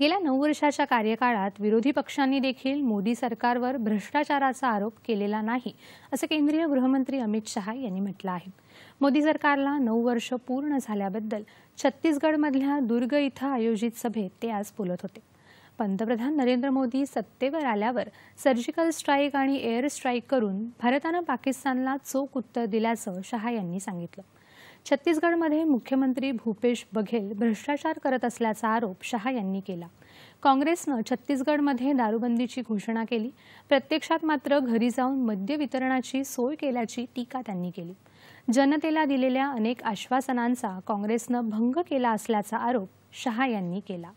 गेल्या नऊ वर्षाच्या कार्यकाळात विरोधी पक्षांनी देखील मोदी सरकारवर भ्रष्टाचाराचा आरोप केलेला नाही असं केंद्रीय गृहमंत्री अमित शहा यांनी म्हटलं आहे मोदी सरकारला नऊ वर्ष पूर्ण झाल्याबद्दल छत्तीसगडमधल्या दुर्ग इथं आयोजित सभेत ते आज बोलत होते पंतप्रधान नरेंद्र मोदी सत्तेवर आल्यावर सर्जिकल स्ट्राईक आणि एअर स्ट्राईक करून भारतानं पाकिस्तानला चोख उत्तर दिल्याचं शहा यांनी सांगितलं छत्तीसगडमध्ये मुख्यमंत्री भूपेश बघेल भ्रष्टाचार करत असल्याचा आरोप शहा यांनी केला काँग्रेसनं छत्तीसगडमध्ये दारूबंदीची घोषणा केली प्रत्यक्षात मात्र घरी जाऊन मद्य वितरणाची सोय केल्याची टीका त्यांनी केली जनतेला दिलेल्या अनेक आश्वासनांचा काँग्रेसनं भंग केला असल्याचा आरोप शहा यांनी केला